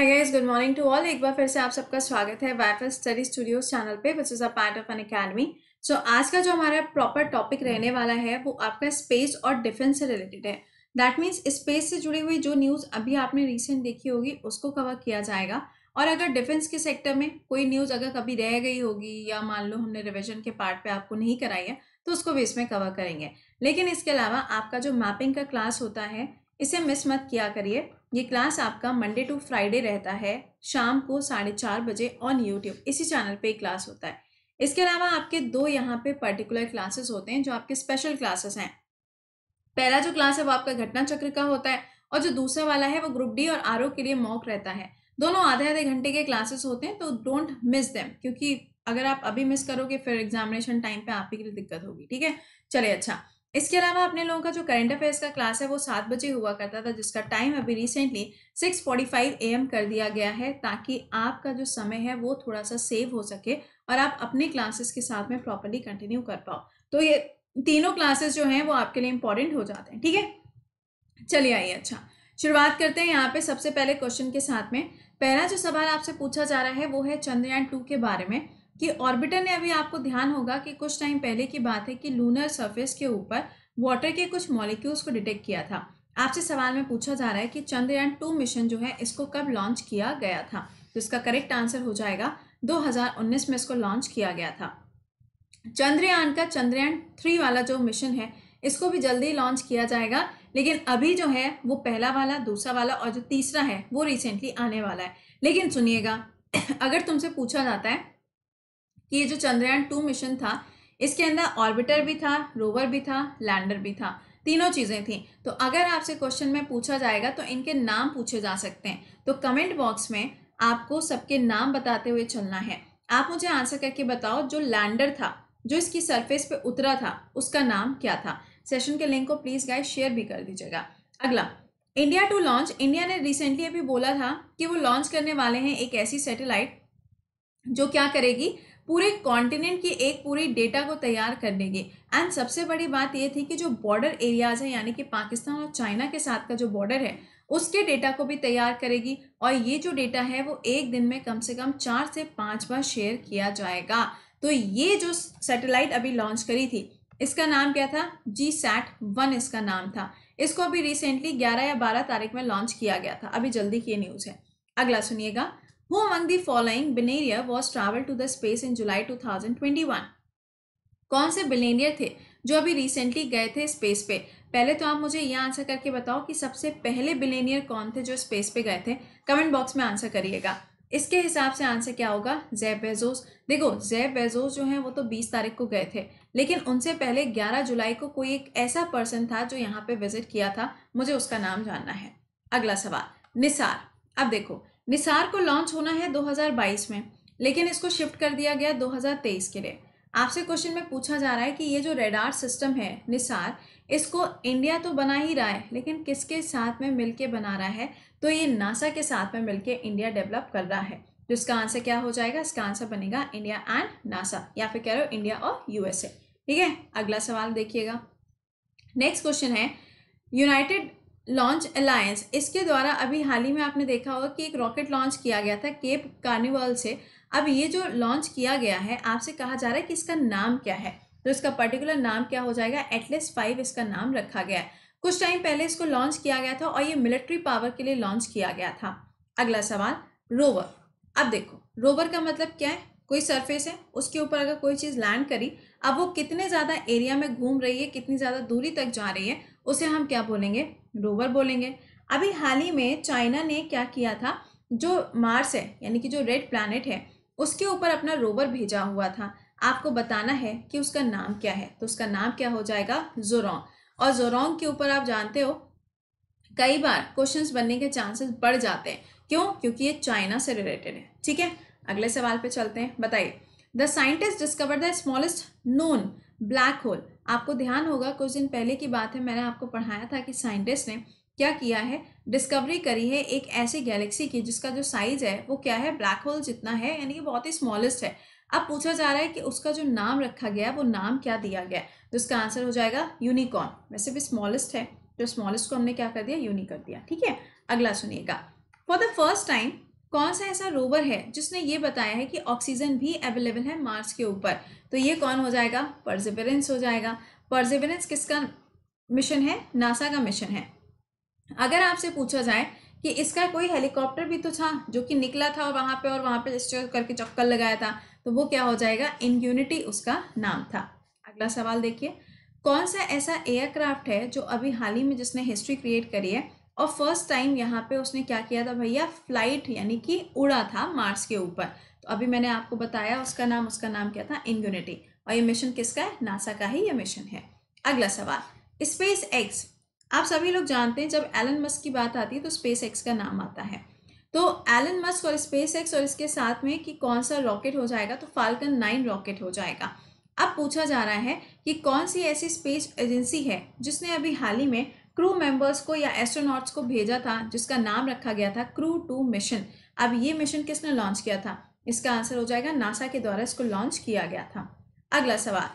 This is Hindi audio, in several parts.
Hi good morning to all एक बार फिर से आप सबका स्वागत है वाईफाई स्टडी स्टूडियोज चैनल पे which is a part of an academy so आज का जो हमारा प्रॉपर टॉपिक रहने वाला है वो आपका स्पेस और डिफेंस से रिलेटेड है दैट मीन्स स्पेस से जुड़ी हुई जो न्यूज़ अभी आपने रिसेंट देखी होगी उसको कवर किया जाएगा और अगर डिफेंस के सेक्टर में कोई न्यूज़ अगर कभी रह गई होगी या मान लो हमने रिविजन के पार्ट पे आपको नहीं कराई है तो उसको भी इसमें कवर करेंगे लेकिन इसके अलावा आपका जो मैपिंग का क्लास होता है इसे मिस मत किया करिए ये क्लास आपका मंडे टू फ्राइडे रहता है शाम को साढ़े चार बजे ऑन यूट्यूब इसी चैनल पे क्लास होता है इसके अलावा आपके दो यहाँ पे पर्टिकुलर क्लासेस होते हैं जो आपके स्पेशल क्लासेस हैं पहला जो क्लास है वो आपका घटना चक्र का होता है और जो दूसरा वाला है वो ग्रुप डी और आर के लिए मॉक रहता है दोनों आधे आधे घंटे के क्लासेस होते हैं तो डोंट मिस देम क्योंकि अगर आप अभी मिस करोगे फिर एग्जामिनेशन टाइम पे आप ही के लिए दिक्कत होगी ठीक है चले अच्छा इसके अलावा अपने लोगों का जो करंट अफेयर्स का क्लास है वो सात बजे हुआ करता था जिसका टाइम अभी recently six forty five A M कर दिया गया है ताकि आपका जो समय है वो थोड़ा सा सेव हो सके और आप अपने क्लासेस के साथ में प्रॉपरली कंटिन्यू कर पाओ तो ये तीनों क्लासेस जो हैं वो आपके लिए इंपॉर्टेंट हो जाते हैं ठीक है चलिए आइए अच्छा शुरुआत करते हैं यहाँ पे सबसे पहले क्वेश्चन के साथ में पहला जो सवाल आपसे पूछा जा रहा है वो है चंद्रयान टू के बारे में कि ऑर्बिटर ने अभी आपको ध्यान होगा कि कुछ टाइम पहले की बात है कि लूनर सरफेस के ऊपर वाटर के कुछ मॉलिक्यूल्स को डिटेक्ट किया था आपसे सवाल में पूछा जा रहा है कि चंद्रयान टू मिशन जो है इसको कब लॉन्च किया गया था तो इसका करेक्ट आंसर हो जाएगा 2019 में इसको लॉन्च किया गया था चंद्रयान का चंद्रयान थ्री वाला जो मिशन है इसको भी जल्दी लॉन्च किया जाएगा लेकिन अभी जो है वो पहला वाला दूसरा वाला और जो तीसरा है वो रिसेंटली आने वाला है लेकिन सुनिएगा अगर तुमसे पूछा जाता है कि ये जो चंद्रयान टू मिशन था इसके अंदर ऑर्बिटर भी था रोवर भी था लैंडर भी था तीनों चीज़ें थी तो अगर आपसे क्वेश्चन में पूछा जाएगा तो इनके नाम पूछे जा सकते हैं तो कमेंट बॉक्स में आपको सबके नाम बताते हुए चलना है आप मुझे आंसर करके बताओ जो लैंडर था जो इसकी सरफेस पे उतरा था उसका नाम क्या था सेशन के लिंक को प्लीज़ गाइस शेयर भी कर दीजिएगा अगला इंडिया टू लॉन्च इंडिया ने रिसेंटली अभी बोला था कि वो लॉन्च करने वाले हैं एक ऐसी सैटेलाइट जो क्या करेगी पूरे कॉन्टिनेंट की एक पूरी डेटा को तैयार कर लेंगे एंड सबसे बड़ी बात ये थी कि जो बॉर्डर एरियाज़ हैं यानी कि पाकिस्तान और चाइना के साथ का जो बॉर्डर है उसके डेटा को भी तैयार करेगी और ये जो डेटा है वो एक दिन में कम से कम चार से पाँच बार शेयर किया जाएगा तो ये जो सैटेलाइट अभी लॉन्च करी थी इसका नाम क्या था जी सैट वन इसका नाम था इसको अभी रिसेंटली 11 या 12 तारीख में लॉन्च किया गया था अभी जल्दी की न्यूज़ है अगला सुनिएगा Who among the following billionaire was travel to the space in July 2021? कौन से बिलेनियर थे जो अभी रिसेंटली गए थे स्पेस पे पहले तो आप मुझे ये आंसर करके बताओ कि सबसे पहले बिलेनियर कौन थे जो स्पेस पे गए थे कमेंट बॉक्स में आंसर करिएगा इसके हिसाब से आंसर क्या होगा जैब बेजोस देखो जैब बेजोस जो हैं वो तो 20 तारीख को गए थे लेकिन उनसे पहले 11 जुलाई को कोई एक ऐसा पर्सन था जो यहाँ पे विजिट किया था मुझे उसका नाम जानना है अगला सवाल निसार अब देखो निसार को लॉन्च होना है 2022 में लेकिन इसको शिफ्ट कर दिया गया 2023 के लिए आपसे क्वेश्चन में पूछा जा रहा है कि ये जो रेडार सिस्टम है निसार इसको इंडिया तो बना ही रहा है लेकिन किसके साथ में मिल बना रहा है तो ये नासा के साथ में मिल इंडिया डेवलप कर रहा है तो इसका आंसर क्या हो जाएगा इसका आंसर बनेगा इंडिया एंड नासा या फिर कह रहे हो इंडिया और यूएसए ठीक है अगला सवाल देखिएगा नेक्स्ट क्वेश्चन है यूनाइटेड लॉन्च अलायंस इसके द्वारा अभी हाल ही में आपने देखा होगा कि एक रॉकेट लॉन्च किया गया था केप कार्निवल से अब ये जो लॉन्च किया गया है आपसे कहा जा रहा है कि इसका नाम क्या है तो इसका पर्टिकुलर नाम क्या हो जाएगा एटलेस फाइव इसका नाम रखा गया है कुछ टाइम पहले इसको लॉन्च किया गया था और ये मिलिट्री पावर के लिए लॉन्च किया गया था अगला सवाल रोवर अब देखो रोवर का मतलब क्या है कोई सरफेस है उसके ऊपर अगर कोई चीज़ लैंड करी अब वो कितने ज़्यादा एरिया में घूम रही है कितनी ज़्यादा दूरी तक जा रही है उसे हम क्या बोलेंगे रोवर बोलेंगे अभी हाल ही में चाइना ने क्या किया था जो मार्स है यानी कि जो रेड प्लानट है उसके ऊपर अपना रोवर भेजा हुआ था आपको बताना है कि उसका नाम क्या है तो उसका नाम क्या हो जाएगा जोरोंग और जोरोंग के ऊपर आप जानते हो कई बार क्वेश्चंस बनने के चांसेस बढ़ जाते हैं क्यों क्योंकि ये चाइना से रिलेटेड है ठीक है अगले सवाल पे चलते हैं बताइए the scientist discover the smallest known black hole आपको ध्यान होगा कुछ दिन पहले की बात है मैंने आपको पढ़ाया था कि साइंटिस्ट ने क्या किया है डिस्कवरी करी है एक ऐसी गैलेक्सी की जिसका जो साइज़ है वो क्या है ब्लैक होल जितना है यानी कि बहुत ही स्मॉलेस्ट है अब पूछा जा रहा है कि उसका जो नाम रखा गया है वो नाम क्या दिया गया है तो उसका आंसर हो जाएगा यूनिकॉर्न वैसे भी स्मॉलेस्ट है तो स्मॉलेस्ट को हमने क्या कर दिया यूनिक कर दिया ठीक है अगला सुनिएगा फॉर द फर्स्ट टाइम कौन सा ऐसा रोवर है जिसने ये बताया है कि ऑक्सीजन भी अवेलेबल है मार्स के ऊपर तो ये कौन हो जाएगा परसिवरेंस हो जाएगा परसिवरेंस किसका मिशन है नासा का मिशन है अगर आपसे पूछा जाए कि इसका कोई हेलीकॉप्टर भी तो था जो कि निकला था वहाँ पे और वहाँ पे स्टोर करके चक्कर लगाया था तो वो क्या हो जाएगा इनयूनिटी उसका नाम था अगला सवाल देखिए कौन सा ऐसा एयरक्राफ्ट है जो अभी हाल ही में जिसने हिस्ट्री क्रिएट करी है और फर्स्ट टाइम यहाँ पे उसने क्या किया था भैया फ्लाइट यानी कि उड़ा था मार्स के ऊपर तो अभी मैंने आपको बताया उसका नाम उसका नाम क्या था इंग्यूनिटी और ये मिशन किसका है नासा का ही ये मिशन है अगला सवाल स्पेस एक्स आप सभी लोग जानते हैं जब एलन मस्क की बात आती है तो स्पेस एक्स का नाम आता है तो एलन मस्क और स्पेस एक्स और इसके साथ में कि कौन सा रॉकेट हो जाएगा तो फाल्कन नाइन रॉकेट हो जाएगा अब पूछा जा रहा है कि कौन सी ऐसी स्पेस एजेंसी है जिसने अभी हाल ही में क्रू मेंबर्स को या एस्ट्रोनॉट्स को भेजा था जिसका नाम रखा गया था क्रू टू मिशन अब ये मिशन किसने लॉन्च किया था इसका आंसर हो जाएगा नासा के द्वारा इसको लॉन्च किया गया था अगला सवाल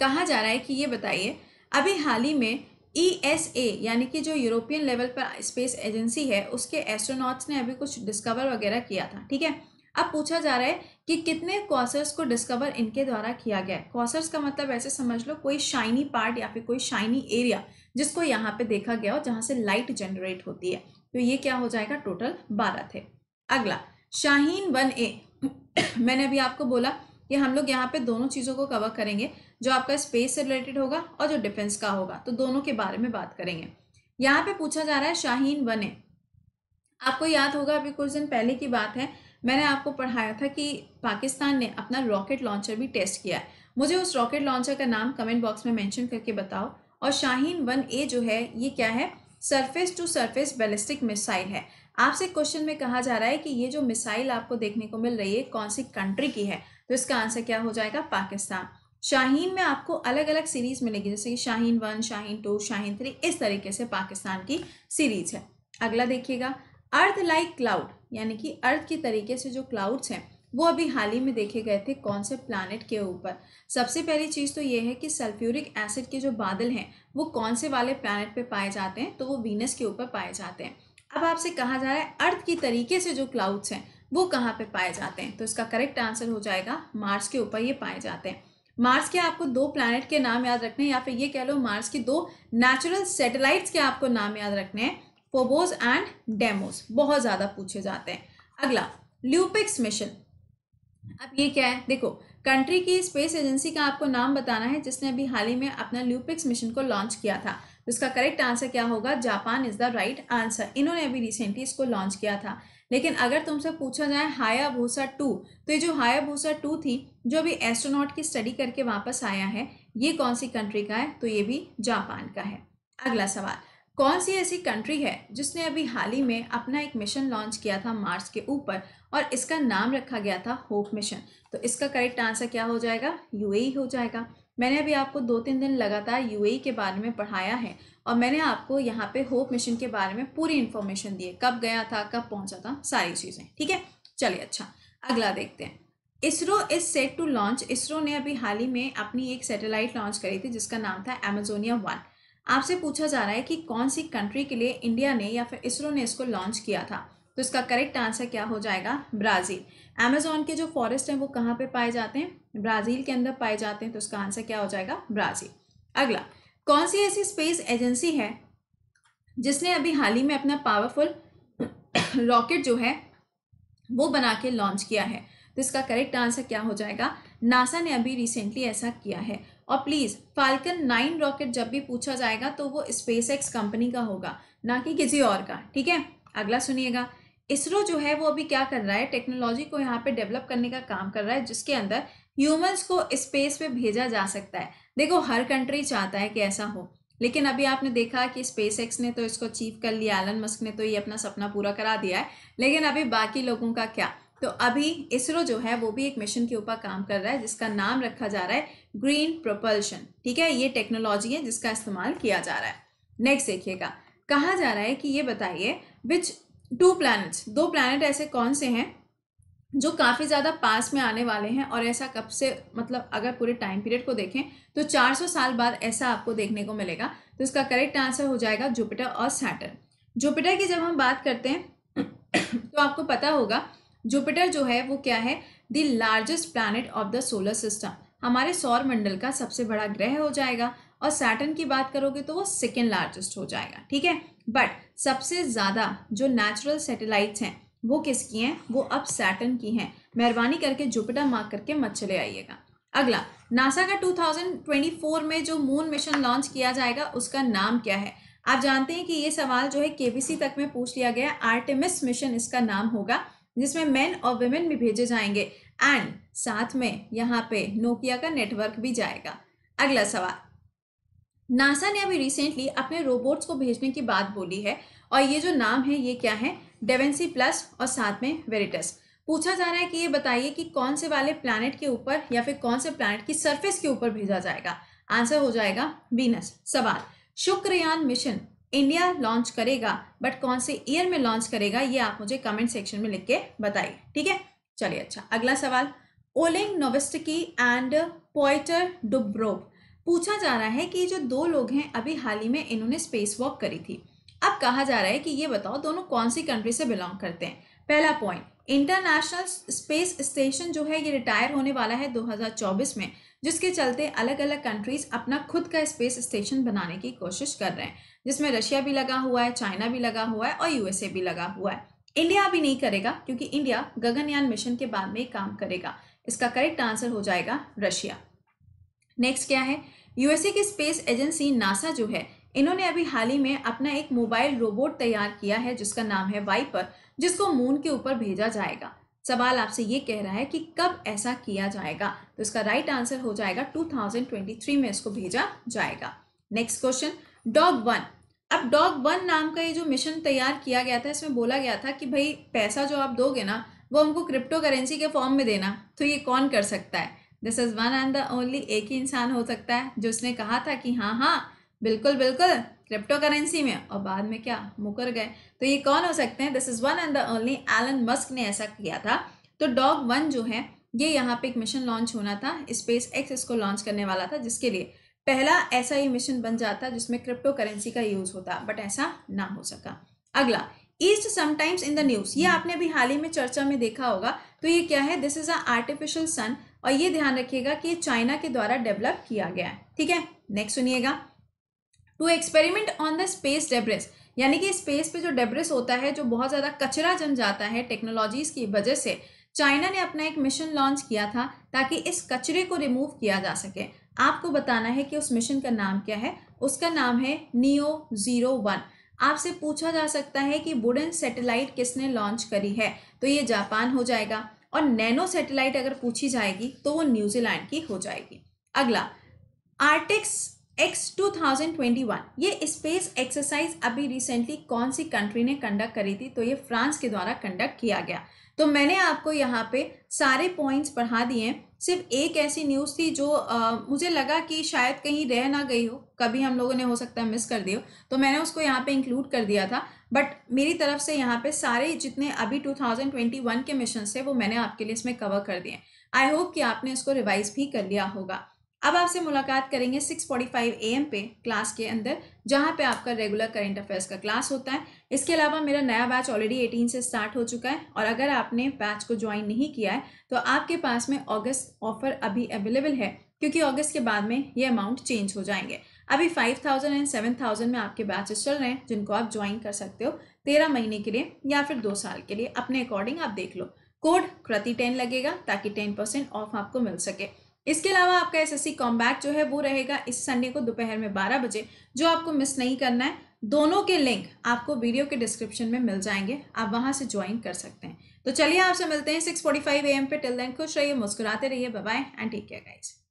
कहा जा रहा है कि ये बताइए अभी हाल ही में ई एस ए यानी कि जो यूरोपियन लेवल पर स्पेस एजेंसी है उसके एस्ट्रोनॉट्स ने अभी कुछ डिस्कवर वगैरह किया था ठीक है अब पूछा जा रहा है कि कितने क्वासर्स को डिस्कवर इनके द्वारा किया गया है क्वासर्स का मतलब ऐसे समझ लो कोई शाइनी पार्ट या फिर कोई शाइनी एरिया जिसको यहाँ पे देखा गया और जहाँ से लाइट जनरेट होती है तो ये क्या हो जाएगा टोटल बारह थे अगला शाहीन वन ए मैंने अभी आपको बोला कि हम लोग यहाँ पे दोनों चीज़ों को कवर करेंगे जो आपका स्पेस से रिलेटेड होगा और जो डिफेंस का होगा तो दोनों के बारे में बात करेंगे यहाँ पे पूछा जा रहा है शाहीन वन ए आपको याद होगा अभी कुछ दिन पहले की बात है मैंने आपको पढ़ाया था कि पाकिस्तान ने अपना रॉकेट लॉन्चर भी टेस्ट किया है मुझे उस रॉकेट लॉन्चर का नाम कमेंट बॉक्स में मेंशन करके बताओ और शाहीन वन ए जो है ये क्या है surface to surface ballistic missile है आपसे क्वेश्चन में कहा जा रहा है कि ये जो मिसाइल आपको देखने को मिल रही है कौन सी कंट्री की है तो इसका आंसर क्या हो जाएगा पाकिस्तान शाहीन में आपको अलग अलग सीरीज मिलेगी जैसे कि Shaheen one Shaheen two Shaheen three इस तरीके से पाकिस्तान की सीरीज है अगला देखिएगा अर्थ लाइक क्लाउड यानी कि अर्थ के तरीके से जो क्लाउड्स हैं वो अभी हाल ही में देखे गए थे कौन से प्लानट के ऊपर सबसे पहली चीज़ तो ये है कि सल्फ्यूरिक एसिड के जो बादल हैं वो कौन से वाले प्लानट पे पाए जाते हैं तो वो वीनस के ऊपर पाए जाते हैं अब आपसे कहा जा रहा है अर्थ की तरीके से जो क्लाउड्स हैं वो कहाँ पे पाए जाते हैं तो इसका करेक्ट आंसर हो जाएगा मार्स के ऊपर ये पाए जाते हैं मार्स के आपको दो प्लानट के नाम याद रखने हैं या फिर ये कह लो मार्स की दो नेचुरल सेटेलाइट्स के आपको नाम याद रखने हैं फोबोज एंड डेमोस बहुत ज़्यादा पूछे जाते हैं अगला ल्यूपिक्स मिशन अब ये क्या है देखो कंट्री की स्पेस एजेंसी का आपको नाम बताना है जिसने अभी हाल ही में अपना ल्यूपिक्स मिशन को लॉन्च किया था इसका करेक्ट आंसर क्या होगा Japan is the right answer इन्होंने अभी रिसेंटली इसको लॉन्च किया था लेकिन अगर तुमसे पूछा जाए हाया भूसा टू तो ये जो हाया भूसा टू थी जो अभी एस्ट्रोनॉट की स्टडी करके वापस आया है ये कौन सी कंट्री का है तो ये भी जापान का है अगला सवाल कौन सी ऐसी कंट्री है जिसने अभी हाल ही में अपना एक मिशन लॉन्च किया था मार्स के ऊपर और इसका नाम रखा गया था होप मिशन तो इसका करेक्ट आंसर क्या हो जाएगा यूएई e हो जाएगा मैंने अभी आपको दो तीन दिन लगातार यूएई e के बारे में पढ़ाया है और मैंने आपको यहाँ पे होप मिशन के बारे में पूरी इन्फॉर्मेशन दी है कब गया था कब पहुँचा था सारी चीज़ें ठीक है चलिए अच्छा अगला देखते हैं ISRO is set to launch ISRO ने अभी हाल ही में अपनी एक सैटेलाइट लॉन्च करी थी जिसका नाम था एमेजोनिया वन आपसे पूछा जा रहा है कि कौन सी कंट्री के लिए इंडिया ने या फिर इसरो ने इसको लॉन्च किया था तो इसका करेक्ट आंसर क्या हो जाएगा ब्राज़ील अमेजोन के जो फॉरेस्ट हैं वो कहाँ पे पाए जाते हैं ब्राज़ील के अंदर पाए जाते हैं तो उसका आंसर क्या हो जाएगा ब्राज़ील अगला कौन सी ऐसी स्पेस एजेंसी है जिसने अभी हाल ही में अपना पावरफुल रॉकेट जो है वो बना के लॉन्च किया है तो इसका करेक्ट आंसर क्या हो जाएगा नासा ने अभी रिसेंटली ऐसा किया है और प्लीज़ फाल्कन नाइन रॉकेट जब भी पूछा जाएगा तो वो स्पेस एक्स कंपनी का होगा ना कि किसी और का ठीक है अगला सुनिएगा इसरो जो है वो अभी क्या कर रहा है टेक्नोलॉजी को यहाँ पे डेवलप करने का काम कर रहा है जिसके अंदर ह्यूमंस को स्पेस पे भेजा जा सकता है देखो हर कंट्री चाहता है कि ऐसा हो लेकिन अभी आपने देखा कि स्पेस एक्स ने तो इसको अचीव कर लिया एलन मस्क ने तो ये अपना सपना पूरा करा दिया है लेकिन अभी बाकी लोगों का क्या तो अभी इसरो जो है वो भी एक मिशन के ऊपर काम कर रहा है जिसका नाम रखा जा रहा है ग्रीन प्रोपल्शन ठीक है ये टेक्नोलॉजी है जिसका इस्तेमाल किया जा रहा है नेक्स्ट देखिएगा कहा जा रहा है कि ये बताइए विच टू प्लैनेट्स दो प्लैनेट ऐसे कौन से हैं जो काफ़ी ज़्यादा पास में आने वाले हैं और ऐसा कब से मतलब अगर पूरे टाइम पीरियड को देखें तो 400 साल बाद ऐसा आपको देखने को मिलेगा तो इसका करेक्ट आंसर हो जाएगा जुपिटर और सैटर्न जुपिटर की जब हम बात करते हैं तो आपको पता होगा जुपिटर जो है वो क्या है the largest planet of the solar system हमारे सौर मंडल का सबसे बड़ा ग्रह हो जाएगा और सैटन की बात करोगे तो वो सेकेंड लार्जेस्ट हो जाएगा ठीक है बट सबसे ज़्यादा जो नेचुरल सेटेलाइट्स हैं वो किसकी हैं वो अब सैटन की हैं मेहरबानी करके जुपिटर मार्क करके मत चले आइएगा अगला नासा का 2024 में जो मून मिशन लॉन्च किया जाएगा उसका नाम क्या है आप जानते हैं कि ये सवाल जो है केबीसी तक में पूछ लिया गया आर्टेमिस मिशन इसका नाम होगा जिसमें मेन और वेमेन भी भेजे जाएंगे एंड साथ में यहाँ पे नोकिया का नेटवर्क भी जाएगा अगला सवाल नासा ने अभी रिसेंटली अपने रोबोट्स को भेजने की बात बोली है और ये जो नाम है ये क्या है डेवेंसी प्लस और साथ में वेरिटस पूछा जा रहा है कि ये बताइए कि कौन से वाले प्लानट के ऊपर या फिर कौन से प्लानट की सरफेस के ऊपर भेजा जाएगा आंसर हो जाएगा वीनस सवाल शुक्रयान मिशन इंडिया लॉन्च करेगा बट कौन से ईयर में लॉन्च करेगा ये आप मुझे कमेंट सेक्शन में लिख के बताइए ठीक है चलिए अच्छा अगला सवाल ओलिंग नोवेस्टकी एंड पोइटर डुब्रोव पूछा जा रहा है कि जो दो लोग हैं अभी हाल ही में इन्होंने स्पेस वॉक करी थी अब कहा जा रहा है कि ये बताओ दोनों कौन सी कंट्री से बिलोंग करते हैं पहला पॉइंट इंटरनेशनल स्पेस स्टेशन जो है ये रिटायर होने वाला है 2024 में जिसके चलते अलग अलग कंट्रीज अपना खुद का स्पेस स्टेशन बनाने की कोशिश कर रहे हैं जिसमें रशिया भी लगा हुआ है चाइना भी लगा हुआ है और यूएसए भी लगा हुआ है इंडिया भी नहीं करेगा क्योंकि इंडिया गगनयान मिशन के बाद में काम करेगा इसका करेक्ट आंसर हो जाएगा रशिया नेक्स्ट क्या है यूएसए की स्पेस एजेंसी नासा जो है इन्होंने अभी हाल ही में अपना एक मोबाइल रोबोट तैयार किया है जिसका नाम है वाइपर जिसको मून के ऊपर भेजा जाएगा सवाल आपसे ये कह रहा है कि कब ऐसा किया जाएगा तो इसका राइट आंसर हो जाएगा 2023 में इसको भेजा जाएगा नेक्स्ट क्वेश्चन डॉग वन अब डॉग वन नाम का ये जो मिशन तैयार किया गया था इसमें बोला गया था कि भाई पैसा जो आप दोगे ना वो हमको क्रिप्टो करेंसी के फॉर्म में देना तो ये कौन कर सकता है this is one and the only एक ही इंसान हो सकता है जो उसने कहा था कि हाँ हाँ बिल्कुल बिल्कुल क्रिप्टो करेंसी में और बाद में क्या मुकर गए तो ये कौन हो सकते हैं this is one and the only Elon Musk ने ऐसा किया था तो डॉग वन जो है ये यहाँ पे एक मिशन लॉन्च होना था स्पेस एक्स इसको लॉन्च करने वाला था जिसके लिए पहला ऐसा ही मिशन बन जाता जिसमें क्रिप्टो करेंसी का यूज़ होता बट ऐसा ना हो सका अगला east sometimes in the news ये आपने अभी हाल ही में चर्चा में देखा होगा तो ये क्या है this is a artificial sun और ये ध्यान रखिएगा कि ये चाइना के द्वारा डेवलप किया गया है ठीक है नेक्स्ट सुनिएगा to experiment on the space debris यानी कि स्पेस पे जो डेब्रेस होता है जो बहुत ज़्यादा कचरा जम जाता है टेक्नोलॉजीज़ की वजह से चाइना ने अपना एक मिशन लॉन्च किया था ताकि इस कचरे को रिमूव किया जा सके आपको बताना है कि उस मिशन का नाम क्या है उसका नाम है नियो ज़ीरो वन आपसे पूछा जा सकता है कि वुडन सैटेलाइट किसने लॉन्च करी है तो ये जापान हो जाएगा और नैनो सैटेलाइट अगर पूछी जाएगी तो वो न्यूजीलैंड की हो जाएगी अगला आर्टिक्स एक्स वन ये स्पेस एक्सरसाइज अभी रिसेंटली कौन सी कंट्री ने कंडक्ट करी थी तो ये फ्रांस के द्वारा कंडक्ट किया गया तो मैंने आपको यहाँ पे सारे पॉइंट्स पढ़ा दिए हैं सिर्फ एक ऐसी न्यूज़ थी जो आ, मुझे लगा कि शायद कहीं रह ना गई हो कभी हम लोगों ने हो सकता है मिस कर दी हो तो मैंने उसको यहाँ पे इंक्लूड कर दिया था बट मेरी तरफ से यहाँ पे सारे जितने अभी 2021 के मिशन थे वो मैंने आपके लिए इसमें कवर कर दिए आई होप कि आपने इसको रिवाइज भी कर लिया होगा अब आपसे मुलाकात करेंगे 6:45 फोर्टी पे क्लास के अंदर जहाँ पे आपका रेगुलर करेंट अफेयर्स का क्लास होता है इसके अलावा मेरा नया बैच ऑलरेडी 18 से स्टार्ट हो चुका है और अगर आपने बैच को ज्वाइन नहीं किया है तो आपके पास में अगस्त ऑफर अभी अवेलेबल है क्योंकि अगस्त के बाद में ये अमाउंट चेंज हो जाएंगे अभी five thousand and seven thousand में आपके बैचेस चल रहे हैं जिनको आप ज्वाइन कर सकते हो तेरह महीने के लिए या फिर दो साल के लिए अपने अकॉर्डिंग आप देख लो कोड कृति टेन लगेगा ताकि टेन परसेंट ऑफ आपको मिल सके इसके अलावा आपका एसएससी कॉम्बैक्ट जो है वो रहेगा इस संडे को दोपहर में बारह बजे जो आपको मिस नहीं करना है दोनों के लिंक आपको वीडियो के डिस्क्रिप्शन में मिल जाएंगे आप वहां से ज्वाइन कर सकते हैं तो चलिए आपसे मिलते हैं six forty five A M पे टिल देन खुश रहिए मुस्कुराते रहिए bye and take care guys